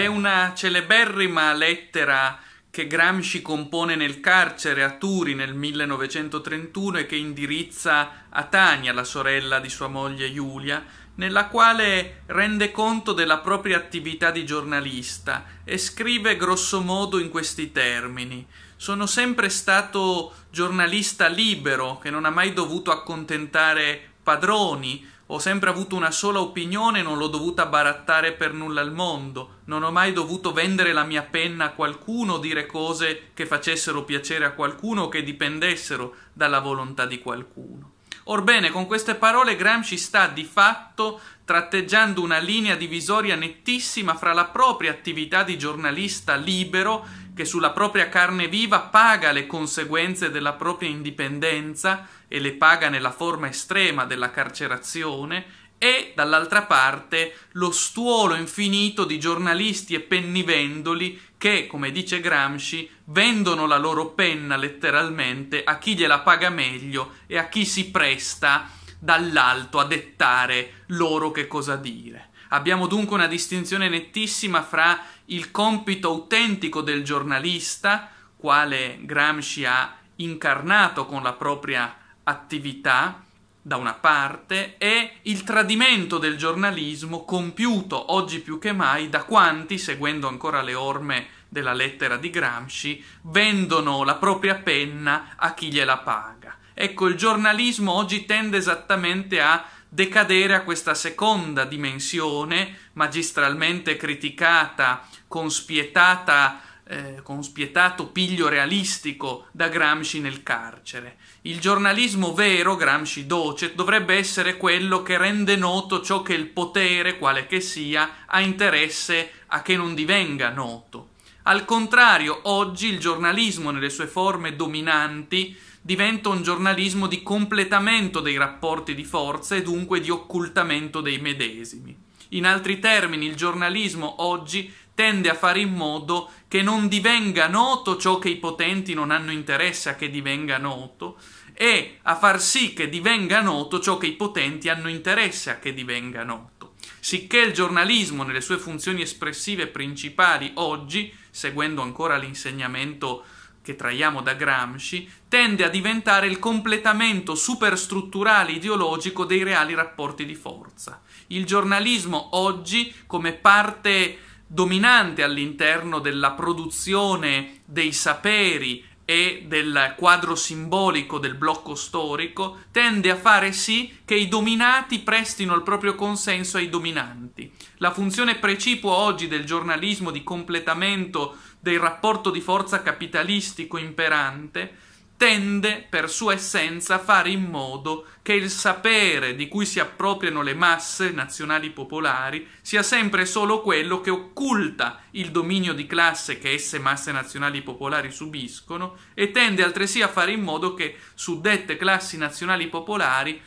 è una celeberrima lettera che Gramsci compone nel carcere a Turi nel 1931 e che indirizza a Tania, la sorella di sua moglie Giulia, nella quale rende conto della propria attività di giornalista e scrive grossomodo in questi termini. Sono sempre stato giornalista libero, che non ha mai dovuto accontentare padroni, ho sempre avuto una sola opinione, non l'ho dovuta barattare per nulla al mondo, non ho mai dovuto vendere la mia penna a qualcuno, dire cose che facessero piacere a qualcuno o che dipendessero dalla volontà di qualcuno. Orbene, con queste parole Gramsci sta di fatto tratteggiando una linea divisoria nettissima fra la propria attività di giornalista libero che sulla propria carne viva paga le conseguenze della propria indipendenza e le paga nella forma estrema della carcerazione e dall'altra parte lo stuolo infinito di giornalisti e pennivendoli che, come dice Gramsci, vendono la loro penna letteralmente a chi gliela paga meglio e a chi si presta dall'alto a dettare loro che cosa dire. Abbiamo dunque una distinzione nettissima fra il compito autentico del giornalista, quale Gramsci ha incarnato con la propria attività, da una parte, e il tradimento del giornalismo compiuto oggi più che mai da quanti, seguendo ancora le orme della lettera di Gramsci, vendono la propria penna a chi gliela paga. Ecco, il giornalismo oggi tende esattamente a decadere a questa seconda dimensione, magistralmente criticata, con spietata eh, con spietato piglio realistico da Gramsci nel carcere. Il giornalismo vero, Gramsci docet, dovrebbe essere quello che rende noto ciò che il potere, quale che sia, ha interesse a che non divenga noto. Al contrario, oggi il giornalismo nelle sue forme dominanti diventa un giornalismo di completamento dei rapporti di forza e dunque di occultamento dei medesimi. In altri termini, il giornalismo oggi tende a fare in modo che non divenga noto ciò che i potenti non hanno interesse a che divenga noto e a far sì che divenga noto ciò che i potenti hanno interesse a che divenga noto. Sicché il giornalismo nelle sue funzioni espressive principali oggi, seguendo ancora l'insegnamento che traiamo da Gramsci, tende a diventare il completamento superstrutturale ideologico dei reali rapporti di forza. Il giornalismo oggi, come parte dominante all'interno della produzione dei saperi e del quadro simbolico del blocco storico tende a fare sì che i dominati prestino il proprio consenso ai dominanti. La funzione precipua oggi del giornalismo di completamento del rapporto di forza capitalistico imperante tende per sua essenza a fare in modo che il sapere di cui si appropriano le masse nazionali popolari sia sempre solo quello che occulta il dominio di classe che esse masse nazionali popolari subiscono e tende altresì a fare in modo che suddette classi nazionali popolari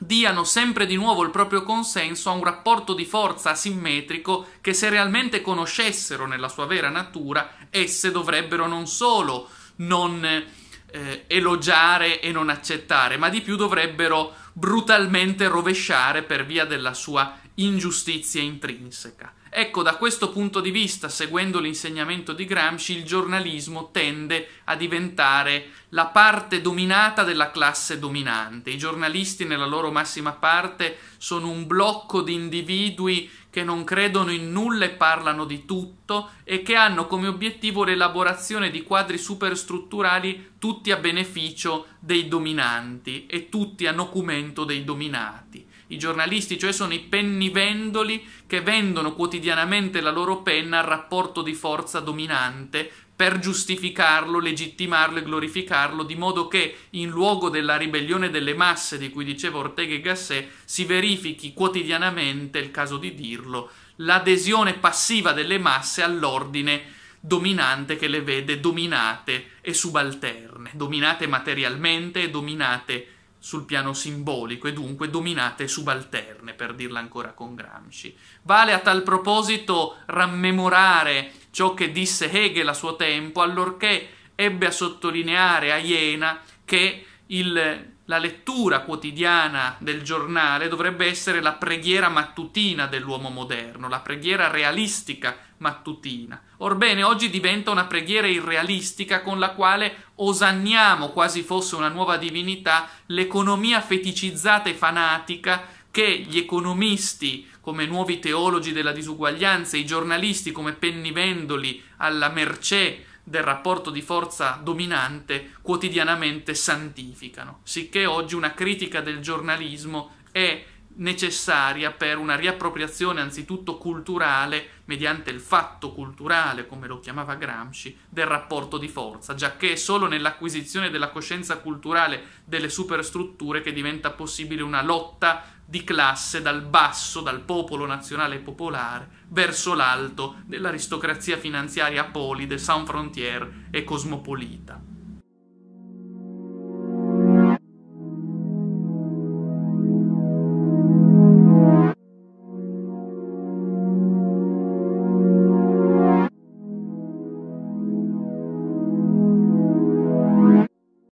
diano sempre di nuovo il proprio consenso a un rapporto di forza asimmetrico che se realmente conoscessero nella sua vera natura, esse dovrebbero non solo non eh, elogiare e non accettare, ma di più dovrebbero brutalmente rovesciare per via della sua ingiustizia intrinseca. Ecco, da questo punto di vista, seguendo l'insegnamento di Gramsci, il giornalismo tende a diventare la parte dominata della classe dominante. I giornalisti, nella loro massima parte, sono un blocco di individui che non credono in nulla e parlano di tutto e che hanno come obiettivo l'elaborazione di quadri superstrutturali tutti a beneficio dei dominanti e tutti a nocumento dei dominati i giornalisti, cioè sono i pennivendoli che vendono quotidianamente la loro penna al rapporto di forza dominante per giustificarlo, legittimarlo e glorificarlo, di modo che in luogo della ribellione delle masse di cui diceva Ortega e Gasset si verifichi quotidianamente, è il caso di dirlo, l'adesione passiva delle masse all'ordine dominante che le vede dominate e subalterne, dominate materialmente e dominate sul piano simbolico e dunque dominate e subalterne, per dirla ancora con Gramsci. Vale a tal proposito rammemorare ciò che disse Hegel a suo tempo, allorché ebbe a sottolineare a Iena che il la lettura quotidiana del giornale dovrebbe essere la preghiera mattutina dell'uomo moderno, la preghiera realistica mattutina. Orbene, oggi diventa una preghiera irrealistica con la quale osanniamo, quasi fosse una nuova divinità, l'economia feticizzata e fanatica che gli economisti, come nuovi teologi della disuguaglianza, i giornalisti come pennivendoli alla mercé del rapporto di forza dominante quotidianamente santificano, sicché oggi una critica del giornalismo è necessaria per una riappropriazione anzitutto culturale, mediante il fatto culturale, come lo chiamava Gramsci, del rapporto di forza, giacché è solo nell'acquisizione della coscienza culturale delle superstrutture che diventa possibile una lotta di classe dal basso, dal popolo nazionale popolare, verso l'alto dell'aristocrazia finanziaria polide, sans frontière e cosmopolita.